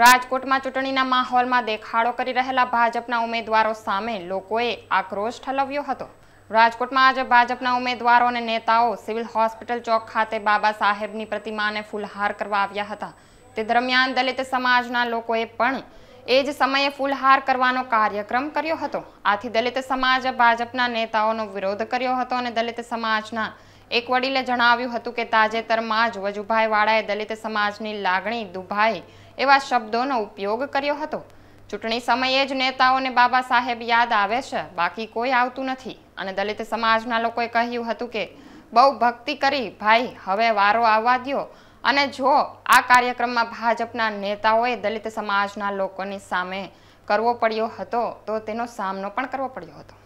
રાજકોટમાં ચૂંટણીના માહોલમાં દેખાડો કરી રહેલા ભાજપના ઉમેદવારો સામે લોકોએ આક્રોશ ઠલવ્યો હતો રાજકોટમાં આજે ભાજપના ઉમેદવારો અને નેતાઓ સિવિલ હોસ્પિટલ ચોક ખાતે બાબા સાહેબની પ્રતિમાને ફૂલહાર કરવા આવ્યા હતા તે દરમિયાન દલિત સમાજના લોકોએ પણ એ જ સમયે ફૂલહાર કરવાનો કાર્યક્રમ કર્યો હતો આથી દલિત સમાજ ભાજપના નેતાઓનો વિરોધ કર્યો હતો અને દલિત સમાજના એક વડીલે જણાવ્યું હતું કે તાજેતરમાં જ વજુભાઈ વાળાએ દલિત સમાજની લાગણી દુભાઈ એવા શબ્દોનો ઉપયોગ કર્યો હતો ચૂંટણી સમયે જ નેતાઓને બાબા સાહેબ યાદ આવે છે બાકી કોઈ આવતું નથી અને દલિત સમાજના લોકોએ કહ્યું હતું કે બહુ ભક્તિ કરી ભાઈ હવે વારો આવવા દો અને જો આ કાર્યક્રમમાં ભાજપના નેતાઓએ દલિત સમાજના લોકોની સામે કરવો પડ્યો હતો તો તેનો સામનો પણ કરવો પડ્યો હતો